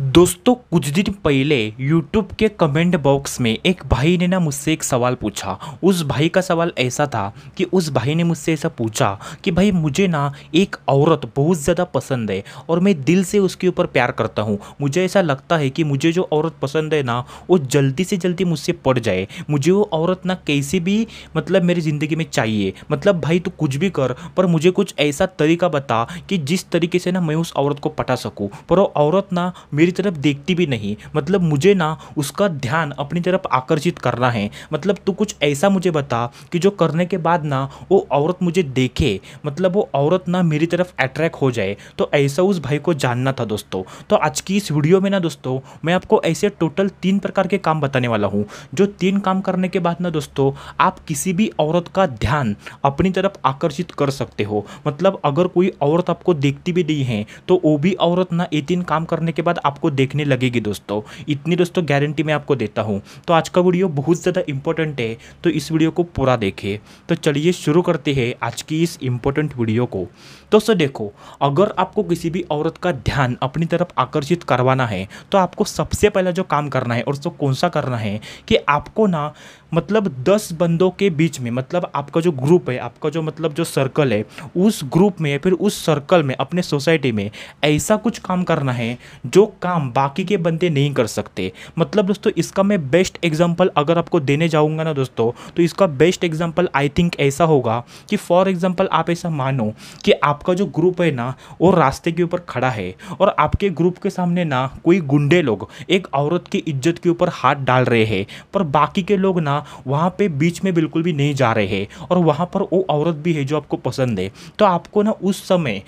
दोस्तों कुछ दिन पहले यूट्यूब के कमेंट बॉक्स में एक भाई ने ना मुझसे एक सवाल पूछा उस भाई का सवाल ऐसा था कि उस भाई ने मुझसे ऐसा पूछा कि भाई मुझे ना एक औरत बहुत ज़्यादा पसंद है और मैं दिल से उसके ऊपर प्यार करता हूँ मुझे ऐसा लगता है कि मुझे जो औरत पसंद है ना वो जल्दी से जल्दी मुझसे पड़ जाए मुझे वो औरत ना कैसे भी मतलब मेरी ज़िंदगी में चाहिए मतलब भाई तू कुछ भी कर पर मुझे कुछ ऐसा तरीका बता कि जिस तरीके से ना मैं उस औरत को पटा सकूँ पर वो औरत ना मेरी मेरी तरफ देखती भी नहीं मतलब मुझे ना उसका ध्यान अपनी तरफ आकर्षित करना है मतलब तू कुछ ऐसा मुझे बता कि जो करने के बाद ना वो औरत मुझे देखे मतलब वो औरत ना मेरी तरफ अट्रैक्ट हो जाए तो ऐसा उस भाई को जानना था दोस्तों तो आज की इस वीडियो में ना दोस्तों मैं आपको ऐसे टोटल तीन प्रकार के काम बताने वाला हूँ जो तीन काम करने के बाद ना दोस्तों आप किसी भी औरत का ध्यान अपनी तरफ आकर्षित कर सकते हो मतलब अगर कोई औरत आपको देखती भी नहीं है तो वो भी औरत ना ये तीन काम करने के बाद आप आपको देखने लगेगी दोस्तों इतनी दोस्तों गारंटी मैं आपको देता हूँ तो आज का वीडियो बहुत ज़्यादा इंपॉर्टेंट है तो इस वीडियो को पूरा देखे तो चलिए शुरू करते हैं आज की इस इम्पोर्टेंट वीडियो को तो सर देखो अगर आपको किसी भी औरत का ध्यान अपनी तरफ आकर्षित करवाना है तो आपको सबसे पहला जो काम करना है और उसको कौन सा करना है कि आपको ना मतलब दस बंदों के बीच में मतलब आपका जो ग्रुप है आपका जो मतलब जो सर्कल है उस ग्रुप में फिर उस सर्कल में अपने सोसाइटी में ऐसा कुछ काम करना है जो काम काम बाकी के बंदे नहीं कर सकते मतलब दोस्तों इसका मैं बेस्ट एग्जाम्पल अगर आपको देने जाऊँगा ना दोस्तों तो इसका बेस्ट एग्जाम्पल आई थिंक ऐसा होगा कि फॉर एग्जाम्पल आप ऐसा मानो कि आपका जो ग्रुप है ना वो रास्ते के ऊपर खड़ा है और आपके ग्रुप के सामने ना कोई गुंडे लोग एक औरत की इज्जत के ऊपर हाथ डाल रहे हैं पर बाकी के लोग ना वहाँ पे बीच में बिल्कुल भी नहीं जा रहे हैं और वहाँ पर वो औरत भी है जो आपको पसंद है तो आपको ना उस समय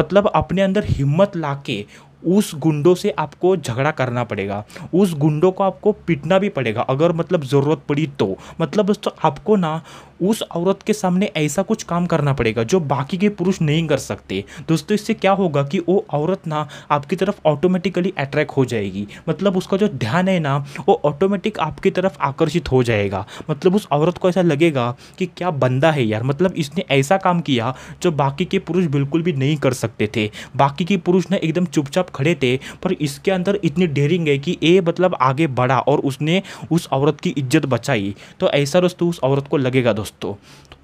मतलब अपने अंदर हिम्मत ला के उस गुंडों से आपको झगड़ा करना पड़ेगा उस गुंडों को आपको पीटना भी पड़ेगा अगर मतलब ज़रूरत पड़ी तो मतलब दोस्तों आपको ना उस औरत के सामने ऐसा कुछ काम करना पड़ेगा जो बाकी के पुरुष नहीं कर सकते दोस्तों इससे क्या होगा कि वो औरत ना आपकी तरफ ऑटोमेटिकली अट्रैक्ट हो जाएगी मतलब उसका जो ध्यान है ना वो ऑटोमेटिक आपकी तरफ आकर्षित हो जाएगा मतलब उस औरत को ऐसा लगेगा कि क्या बंदा है यार मतलब इसने ऐसा काम किया जो बाकी के पुरुष बिल्कुल भी नहीं कर सकते थे बाकी के पुरुष ना एकदम चुपचाप खड़े थे पर इसके अंदर इतनी डेरिंग है कि ये मतलब आगे बढ़ा और उसने उस औरत की इज्जत बचाई तो ऐसा दोस्तों उस औरत को लगेगा दोस्तों दोस्तों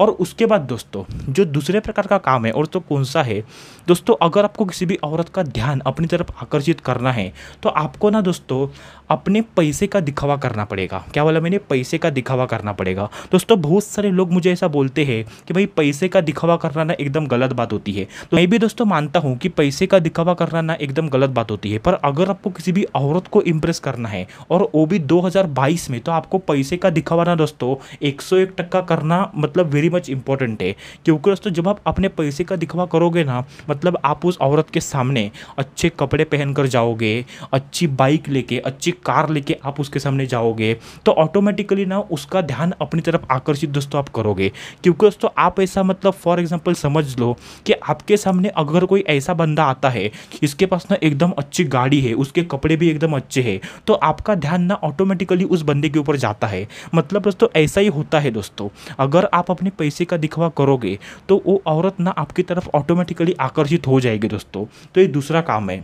और उसके बाद दोस्तों जो दूसरे प्रकार का काम है और तो कौन सा है दोस्तों अगर आपको किसी भी औरत का ध्यान अपनी तरफ आकर्षित करना है तो आपको ना दोस्तों अपने पैसे का दिखावा करना पड़ेगा क्या बोला मैंने पैसे का दिखावा करना पड़ेगा दोस्तों बहुत सारे लोग मुझे ऐसा बोलते हैं कि भाई पैसे का दिखावा करना ना एकदम गलत बात होती है तो मैं भी दोस्तों मानता हूँ कि पैसे का दिखावा करना ना एकदम गलत बात होती है पर अगर आपको किसी भी औरत को इम्प्रेस करना है और वो भी दो में तो आपको पैसे का दिखावा ना दोस्तों एक टक्का करना करना मतलब वेरी मच इंपॉर्टेंट है क्योंकि दोस्तों जब आप अपने पैसे का दिखवा करोगे ना मतलब आप उस औरत के सामने अच्छे कपड़े पहन कर जाओगे अच्छी बाइक लेके अच्छी कार लेके आप उसके सामने जाओगे तो ऑटोमेटिकली ना उसका ध्यान अपनी तरफ आकर्षित दोस्तों आप करोगे क्योंकि दोस्तों आप ऐसा मतलब फॉर एग्जाम्पल समझ लो कि आपके सामने अगर कोई ऐसा बंदा आता है इसके पास ना एकदम अच्छी गाड़ी है उसके कपड़े भी एकदम अच्छे है तो आपका ध्यान ना ऑटोमेटिकली उस बंदे के ऊपर जाता है मतलब दोस्तों ऐसा ही होता है दोस्तों अगर आप अपने पैसे का दिखवा करोगे तो वो औरत ना आपकी तरफ ऑटोमेटिकली आकर्षित हो जाएगी दोस्तों तो ये दूसरा काम है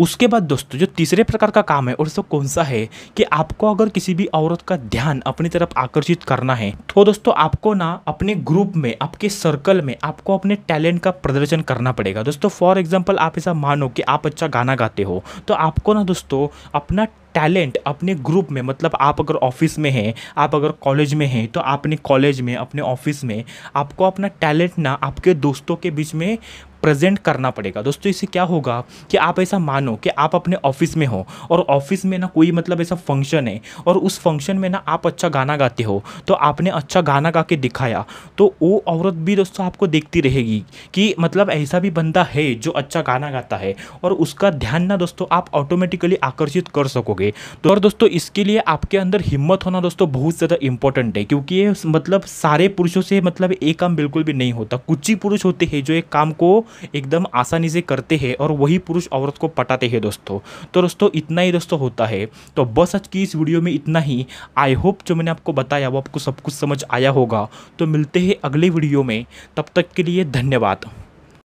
उसके बाद दोस्तों जो तीसरे प्रकार का काम है और उसको कौन सा है कि आपको अगर किसी भी औरत का ध्यान अपनी तरफ आकर्षित करना है तो दोस्तों आपको ना अपने ग्रुप में आपके सर्कल में आपको अपने टैलेंट का प्रदर्शन करना पड़ेगा दोस्तों फॉर एग्जाम्पल आप ऐसा मानो कि आप अच्छा गाना गाते हो तो आपको ना दोस्तों अपना टैलेंट अपने ग्रुप में मतलब आप अगर ऑफिस में हैं आप अगर कॉलेज में हैं तो आपने कॉलेज में अपने ऑफिस में आपको अपना टैलेंट ना आपके दोस्तों के बीच में प्रेजेंट करना पड़ेगा दोस्तों इससे क्या होगा कि आप ऐसा मानो कि आप अपने ऑफिस में हो और ऑफिस में ना कोई मतलब ऐसा फंक्शन है और उस फंक्शन में ना आप अच्छा गाना गाते हो तो आपने अच्छा गाना गा के दिखाया तो वो औरत भी दोस्तों आपको देखती रहेगी कि मतलब ऐसा भी बंदा है जो अच्छा गाना गाता है और उसका ध्यान ना दोस्तों आप ऑटोमेटिकली आकर्षित कर सकोगे तो और दोस्तों इसके लिए आपके अंदर हिम्मत होना दोस्तों बहुत ज़्यादा इंपॉर्टेंट है क्योंकि ये मतलब सारे पुरुषों से मतलब एक काम बिल्कुल भी नहीं होता कुछ ही पुरुष होते हैं जो एक काम को एकदम आसानी से करते हैं और वही पुरुष औरत को पटाते हैं दोस्तों तो दोस्तों इतना ही दोस्तों होता है तो बस आज की इस वीडियो में इतना ही आई होप जो मैंने आपको बताया वो आपको सब कुछ समझ आया होगा तो मिलते हैं अगले वीडियो में तब तक के लिए धन्यवाद